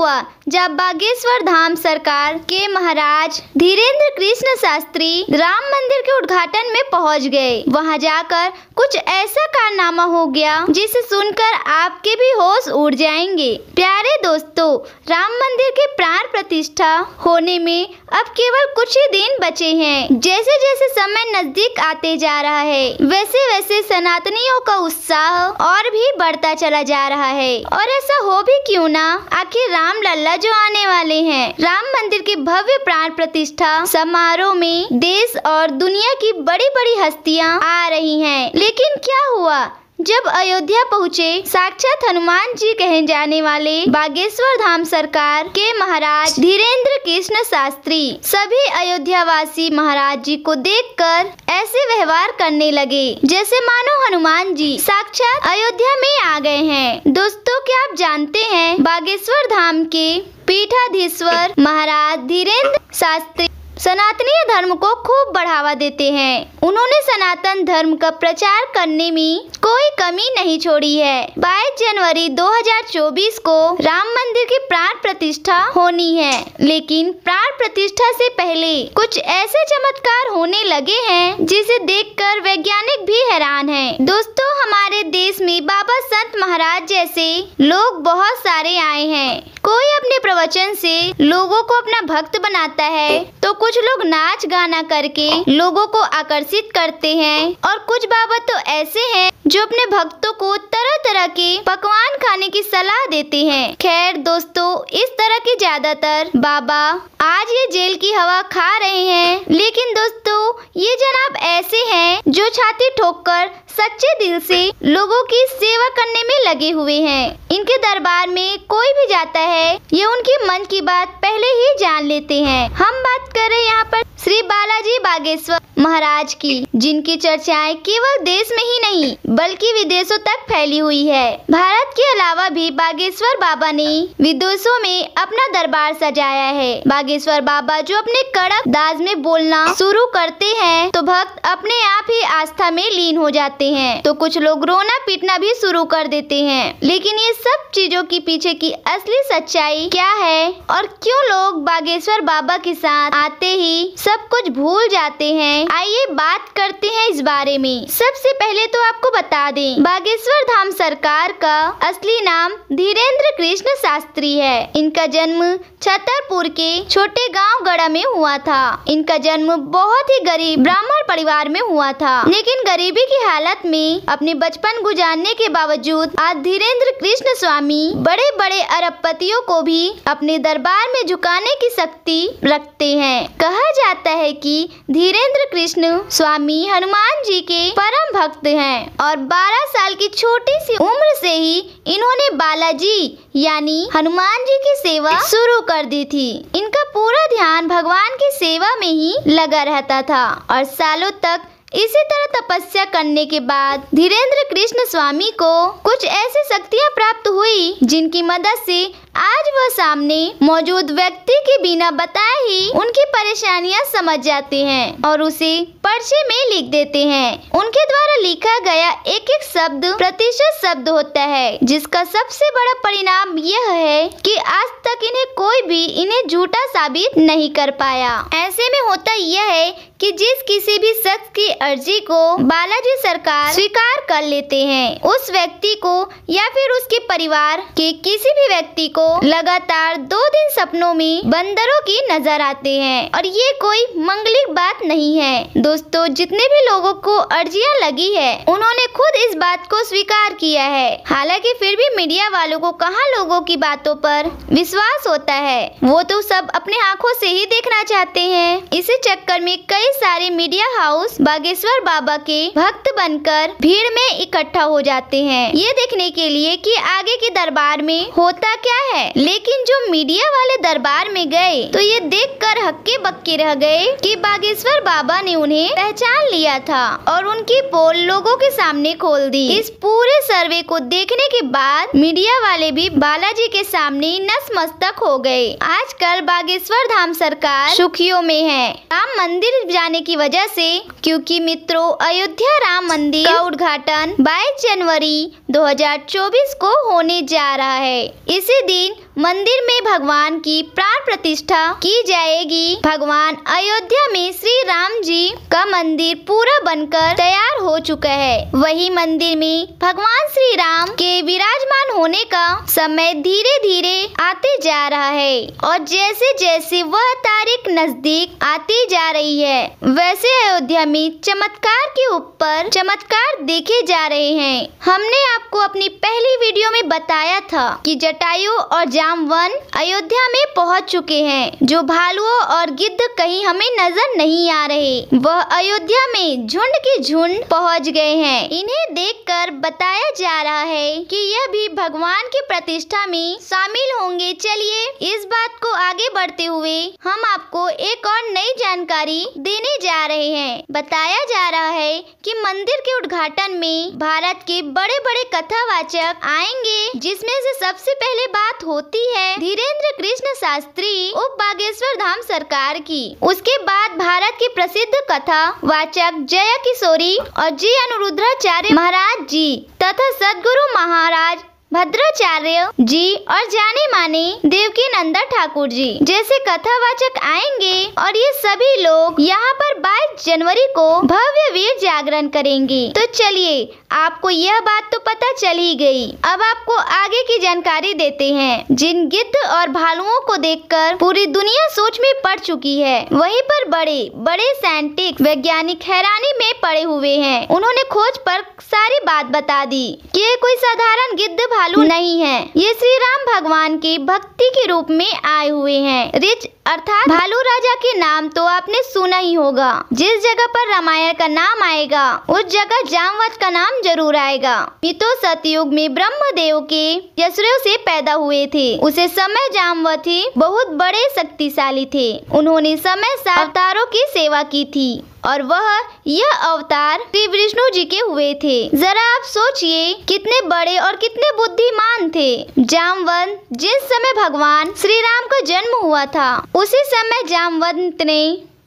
हुआ जब बागेश्वर धाम सरकार के महाराज धीरेन्द्र कृष्ण शास्त्री राम मंदिर के उद्घाटन में पहुंच गए वहां जाकर कुछ ऐसा कारनामा हो गया जिसे सुनकर आपके भी होश उड़ जाएंगे प्यारे दोस्तों राम मंदिर के प्राण प्रतिष्ठा होने में अब केवल कुछ ही दिन बचे हैं जैसे जैसे समय नजदीक आते जा रहा है वैसे वैसे सनातनियों का उत्साह और भी बढ़ता चला जा रहा है और ऐसा हो भी क्यों ना आखिर राम राम लल्ला जो आने वाले हैं राम मंदिर के भव्य प्राण प्रतिष्ठा समारोह में देश और दुनिया की बड़ी बड़ी हस्तियाँ आ रही हैं लेकिन क्या हुआ जब अयोध्या पहुँचे साक्षात हनुमान जी कहे जाने वाले बागेश्वर धाम सरकार के महाराज धीरेन्द्र कृष्ण शास्त्री सभी अयोध्या वासी महाराज जी को देखकर ऐसे व्यवहार करने लगे जैसे मानो हनुमान जी साक्षात अयोध्या में आ गए हैं दोस्तों क्या आप जानते हैं बागेश्वर धाम के पीठाधीश्वर महाराज धीरेन्द्र शास्त्री सनातनीय धर्म को खूब बढ़ावा देते हैं उन्होंने सनातन धर्म का प्रचार करने में कोई कमी नहीं छोड़ी है 22 जनवरी 2024 को राम मंदिर की प्राण प्रतिष्ठा होनी है लेकिन प्राण प्रतिष्ठा से पहले कुछ ऐसे चमत्कार होने लगे हैं जिसे देखकर वैज्ञानिक भी हैरान हैं। दोस्तों हमारे देश में बाबा संत महाराज जैसे लोग बहुत सारे आए हैं कोई अपने प्रवचन से लोगों को अपना भक्त बनाता है तो कुछ कुछ लोग नाच गाना करके लोगों को आकर्षित करते हैं और कुछ बाबा तो ऐसे हैं जो अपने भक्तों को तरह तरह के पकवान खाने की सलाह देते हैं खैर दोस्तों इस तरह के ज्यादातर बाबा आज ये जेल की हवा खा रहे हैं लेकिन दोस्तों ये जनाब ऐसे हैं जो छाती ठोक कर सच्चे दिल से लोगों की सेवा करने में लगे हुए हैं इनके दरबार में कोई भी जाता है ये उनकी मन की बात पहले ही जान लेते हैं हम बात कर रहे हैं यहाँ पर श्री बालाजी बागेश्वर महाराज की जिनकी चर्चाएं केवल देश में ही नहीं बल्कि विदेशों तक फैली हुई है भारत के अलावा भी बागेश्वर बाबा ने विदेशों में अपना दरबार सजाया है बागेश्वर बाबा जो अपने कड़क दाज में बोलना शुरू करते हैं तो भक्त अपने आप ही आस्था में लीन हो जाते हैं तो कुछ लोग रोना पीटना भी शुरू कर देते हैं लेकिन ये सब चीजों के पीछे की असली सच्चाई क्या है और क्यों लोग बागेश्वर बाबा के साथ आते ही सब कुछ भूल जाते हैं आइए बात करते हैं इस बारे में सबसे पहले तो आपको बता दें बागेश्वर धाम सरकार का असली नाम धीरेन्द्र कृष्ण शास्त्री है इनका जन्म छतरपुर के छोटे गांव गड़ा में हुआ था इनका जन्म बहुत ही गरीब ब्राह्मण परिवार परिवार में हुआ था लेकिन गरीबी की हालत में अपने बचपन गुजारने के बावजूद आज धीरेन्द्र कृष्ण स्वामी बड़े बड़े अरबपतियों को भी अपने दरबार में झुकाने की शक्ति रखते हैं कहा जाता है कि धीरेन्द्र कृष्ण स्वामी हनुमान जी के परम भक्त हैं और 12 साल की छोटी सी उम्र से ही इन्होंने बालाजी यानी हनुमान जी की सेवा शुरू कर दी थी इनका पूरा ध्यान भगवान की सेवा में ही लगा रहता था और सालों तक इसी तरह तपस्या करने के बाद धीरेन्द्र कृष्ण स्वामी को कुछ ऐसी शक्तियाँ प्राप्त हुई जिनकी मदद से आज वह सामने मौजूद व्यक्ति के बिना बताए ही उनकी परेशानियां समझ जाते हैं और उसे पर्चे में लिख देते हैं उनके द्वारा लिखा गया एक एक शब्द प्रतिशत शब्द होता है जिसका सबसे बड़ा परिणाम यह है कि आज तक इन्हें कोई भी इन्हें झूठा साबित नहीं कर पाया ऐसे में होता यह है कि जिस किसी भी शख्स की अर्जी को बालाजी सरकार स्वीकार कर लेते हैं उस व्यक्ति को या फिर उसके परिवार के किसी भी व्यक्ति को को लगातार दो दिन सपनों में बंदरों की नजर आते हैं और ये कोई मंगलिक बात नहीं है दोस्तों जितने भी लोगों को अर्जियां लगी है उन्होंने खुद इस बात को स्वीकार किया है हालांकि फिर भी मीडिया वालों को कहा लोगों की बातों पर विश्वास होता है वो तो सब अपने आँखों से ही देखना चाहते हैं इसी चक्कर में कई सारे मीडिया हाउस बागेश्वर बाबा के भक्त बनकर भीड़ में इकट्ठा हो जाते हैं ये देखने के लिए कि आगे के दरबार में होता क्या है है लेकिन जो मीडिया वाले दरबार में गए तो ये देख कर हक्के बक्के रह गए कि बागेश्वर बाबा ने उन्हें पहचान लिया था और उनकी पोल लोगों के सामने खोल दी इस पूरे सर्वे को देखने के बाद मीडिया वाले भी बालाजी के सामने नतमस्तक हो गए आजकल बागेश्वर धाम सरकार सुखियों में है राम मंदिर जाने की वजह से क्योंकि मित्रों अयोध्या राम मंदिर का उद्घाटन 22 जनवरी 2024 को होने जा रहा है इसी दिन again मंदिर में भगवान की प्राण प्रतिष्ठा की जाएगी भगवान अयोध्या में श्री राम जी का मंदिर पूरा बनकर तैयार हो चुका है वही मंदिर में भगवान श्री राम के विराजमान होने का समय धीरे धीरे आते जा रहा है और जैसे जैसे वह तारीख नजदीक आती जा रही है वैसे अयोध्या में चमत्कार के ऊपर चमत्कार देखे जा रहे हैं हमने आपको अपनी पहली वीडियो में बताया था कि जटायु और जाम वन अयोध्या में पहुंच चुके हैं जो भालुओं और गिद्ध कहीं हमें नजर नहीं आ रहे वह अयोध्या में झुंड के झुंड पहुंच गए हैं इन्हें देखकर बताया जा रहा है कि यह भी भगवान की प्रतिष्ठा में शामिल होंगे चलिए इस बात को आगे बढ़ते हुए हम आपको एक और नई जानकारी देने जा रहे हैं बताया जा रहा है कि मंदिर के उद्घाटन में भारत के बड़े बड़े कथावाचक आएंगे जिसमें से सबसे पहले बात होती होती है धीरेन्द्र कृष्ण शास्त्री उप बागेश्वर धाम सरकार की उसके बाद भारत की प्रसिद्ध कथा वाचक जया किशोरी और जी अनुरुद्राचार्य महाराज जी तथा सदगुरु महाराज भद्राचार्य जी और जाने माने देवकी नंदा ठाकुर जी जैसे कथावाचक आएंगे और ये सभी लोग यहाँ पर 22 जनवरी को भव्य वीर जागरण करेंगे तो चलिए आपको यह बात तो पता चल ही गई अब आपको आगे की जानकारी देते हैं जिन गिद्ध और भालुओं को देखकर पूरी दुनिया सोच में पड़ चुकी है वहीं पर बड़े बड़े साइंटिस्ट वैज्ञानिक हैरानी में पड़े हुए हैं उन्होंने खोज पर सारी बात बता दी कि कोई साधारण गिद्ध भालू नहीं है ये श्री राम भगवान के भक्ति के रूप में आए हुए हैं रिच अर्थात भालू राजा के नाम तो आपने सुना ही होगा जिस जगह पर रामायण का नाम आएगा उस जगह जामवत का नाम जरूर आएगा मितो सतयुग में ब्रह्म देव के यशरों से पैदा हुए थे उसे समय जामवत ही बहुत बड़े शक्तिशाली थे उन्होंने समय अवतारों की सेवा की थी और वह यह अवतार श्री विष्णु जी के हुए थे जरा आप सोचिए कितने बड़े और कितने बुद्धिमान थे जामवंत जिस समय भगवान श्री राम का जन्म हुआ था उसी समय जामवंत ने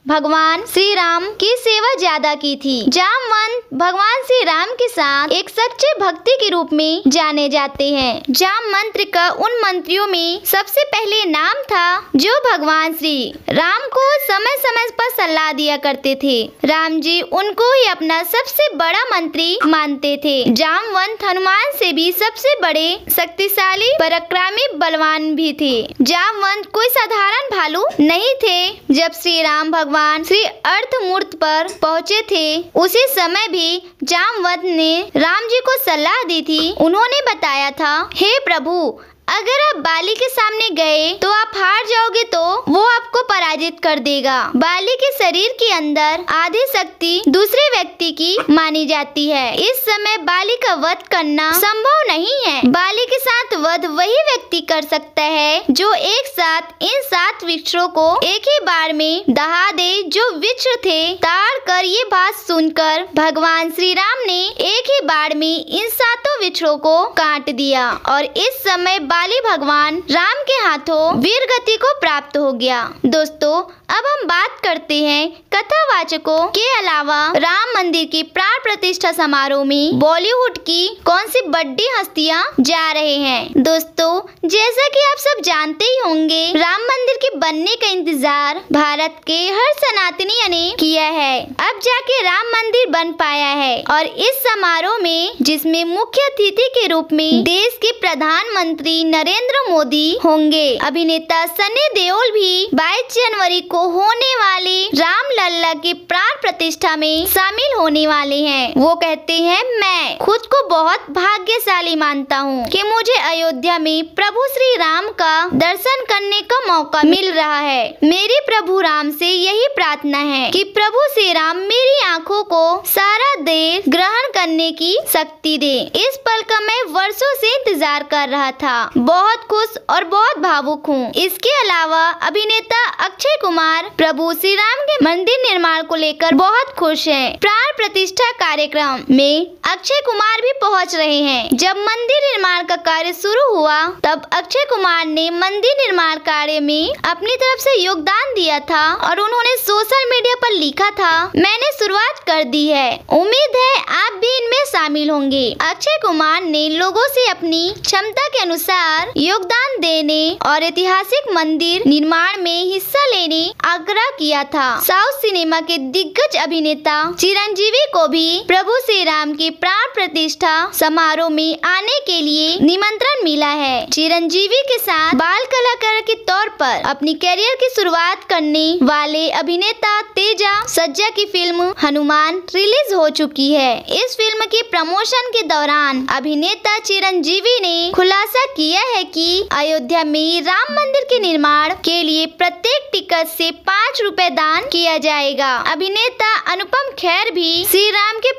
भगवान श्री राम की सेवा ज्यादा की थी जामवंत भगवान श्री राम के साथ एक सच्चे भक्ति के रूप में जाने जाते हैं जाम मंत्र का उन मंत्रियों में सबसे पहले नाम था जो भगवान श्री राम को समय समय पर सलाह दिया करते थे राम जी उनको ही अपना सबसे बड़ा मंत्री मानते थे जामवंत हनुमान से भी सबसे बड़े शक्तिशाली पराक्रमी बलवान भी थे जामवंत कोई साधारण भालू नहीं थे जब श्री राम भगवान श्री अर्थमूर्त पर पहुँचे थे उसी समय भी जामवंत ने राम जी को सलाह दी थी उन्होंने बताया था हे प्रभु अगर आप बाली के सामने गए तो आप हार जाओगे तो वो आपको पराजित कर देगा बाली के शरीर के अंदर आधी शक्ति दूसरे व्यक्ति की मानी जाती है इस समय बाली का वध करना संभव नहीं है बाली के साथ वध वही व्यक्ति कर सकता है जो एक साथ इन सात वृक्षों को एक ही बार में दहा दे जो वृक्ष थे तार कर ये बात सुनकर भगवान श्री राम ने एक ही बार में इन सातों वृक्षों को काट दिया और इस समय बाली भगवान राम के हाथों वीर गति को प्राप्त हो गया दोस्तों अब हम बात करते हैं कथावाचकों के अलावा राम मंदिर की प्राण प्रतिष्ठा समारोह में बॉलीवुड की कौन सी बड़ी हस्तियाँ जा रहे हैं दोस्तों जैसा कि आप सब जानते ही होंगे राम मंदिर के बनने का इंतजार भारत के हर सनातनी ने किया है अब जाके राम मंदिर बन पाया है और इस समारोह में जिसमे मुख्य अतिथि के रूप में देश के प्रधानमंत्री नरेंद्र मोदी होंगे अभिनेता सनी देओल भी बाईस जनवरी को होने वाली राम लल्ला की प्राण प्रतिष्ठा में शामिल होने वाले हैं वो कहते हैं मैं खुद को बहुत भाग्यशाली मानता हूँ कि मुझे अयोध्या में प्रभु श्री राम का दर्शन करने का मौका मिल रहा है मेरी प्रभु राम से यही प्रार्थना है कि प्रभु श्री राम मेरी आंखों को सारा देश ग्रहण करने की शक्ति दे इस पल का मैं वर्षों से इंतजार कर रहा था बहुत खुश और बहुत भावुक हूँ इसके अलावा अभिनेता अक्षय कुमार प्रभु श्री राम के मंदिर निर्माण को लेकर बहुत खुश है प्राण प्रतिष्ठा कार्यक्रम में अक्षय कुमार भी पहुँच रहे हैं जब मंदिर निर्माण का कार्य शुरू हुआ तब अक्षय कुमार ने मंदिर निर्माण कार्य में अपनी तरफ से योगदान दिया था और उन्होंने सोशल मीडिया पर लिखा था मैंने शुरुआत कर दी है उम्मीद है आप भी इनमें शामिल होंगे अक्षय कुमार ने लोगों से अपनी अपनी क्षमता के अनुसार योगदान देने और ऐतिहासिक मंदिर निर्माण में हिस्सा लेने आग्रह किया था साउथ सिनेमा के दिग्गज अभिनेता चिरंजीवी को भी प्रभु श्री राम के प्राण प्रतिष्ठा समारोह में आने के लिए निमंत्रण मिला है चिरंजीवी के साथ बाल कलाकार के तौर पर अपनी करियर की शुरुआत करने वाले अभिनेता तेजा सज्जा की फिल्म हनुमान रिलीज हो चुकी है इस फिल्म के प्रमोशन के दौरान अभिनेता चिरंजीवी मंत्री ने खुलासा किया है कि अयोध्या में राम मंदिर के निर्माण के लिए प्रत्येक टिकट से पाँच रूपए दान किया जाएगा अभिनेता अनुपम खैर भी श्री राम के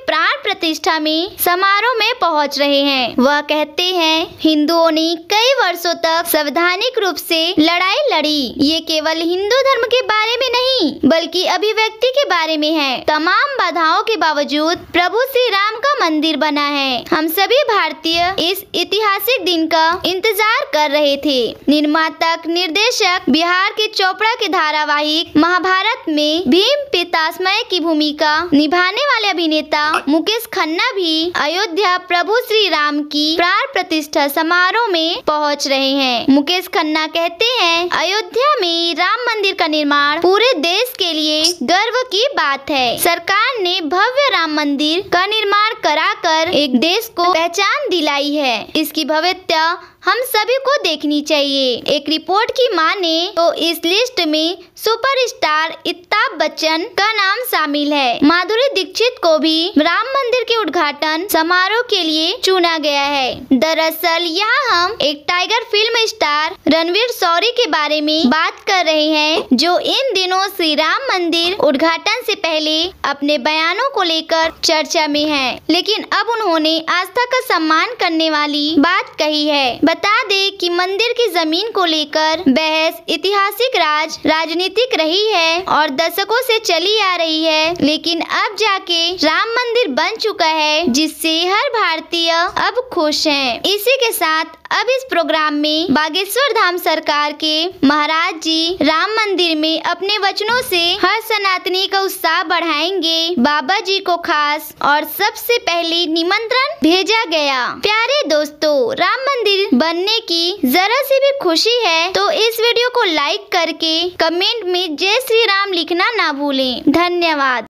प्रतिष्ठा में समारोह में पहुंच रहे हैं वह कहते हैं हिंदुओं ने कई वर्षों तक संवैधानिक रूप से लड़ाई लड़ी ये केवल हिंदू धर्म के बारे में नहीं बल्कि अभिव्यक्ति के बारे में है तमाम बाधाओं के बावजूद प्रभु श्री राम का मंदिर बना है हम सभी भारतीय इस ऐतिहासिक दिन का इंतजार कर रहे थे निर्माता निर्देशक बिहार के चोपड़ा के धारावाहिक महाभारत में भीम पितास्मय की भूमिका निभाने वाले अभिनेता मुकेश खन्ना भी अयोध्या प्रभु श्री राम की प्राण प्रतिष्ठा समारोह में पहुंच रहे हैं मुकेश खन्ना कहते हैं अयोध्या में राम मंदिर का निर्माण पूरे देश के लिए गर्व की बात है सरकार ने भव्य राम मंदिर का निर्माण कराकर एक देश को पहचान दिलाई है इसकी भव्यता हम सभी को देखनी चाहिए एक रिपोर्ट की माने तो इस लिस्ट में सुपरस्टार स्टार बच्चन का नाम शामिल है माधुरी दीक्षित को भी राम मंदिर के उद्घाटन समारोह के लिए चुना गया है दरअसल यहाँ हम एक टाइगर फिल्म स्टार रणवीर सौरी के बारे में बात कर रहे हैं जो इन दिनों श्री राम मंदिर उद्घाटन से पहले अपने बयानों को लेकर चर्चा में है लेकिन अब उन्होंने आस्था का सम्मान करने वाली बात कही है बता दें कि मंदिर की जमीन को लेकर बहस ऐतिहासिक राज राजनीतिक रही है और दशकों से चली आ रही है लेकिन अब जाके राम मंदिर बन चुका है जिससे हर भारतीय अब खुश हैं। इसी के साथ अब इस प्रोग्राम में बागेश्वर धाम सरकार के महाराज जी राम मंदिर में अपने वचनों से हर सनातनी का उत्साह बढ़ाएंगे बाबा जी को खास और सबसे पहले निमंत्रण भेजा गया प्यारे दोस्तों राम मंदिर बनने की जरा सी भी खुशी है तो इस वीडियो को लाइक करके कमेंट में जय श्री राम लिखना ना भूलें धन्यवाद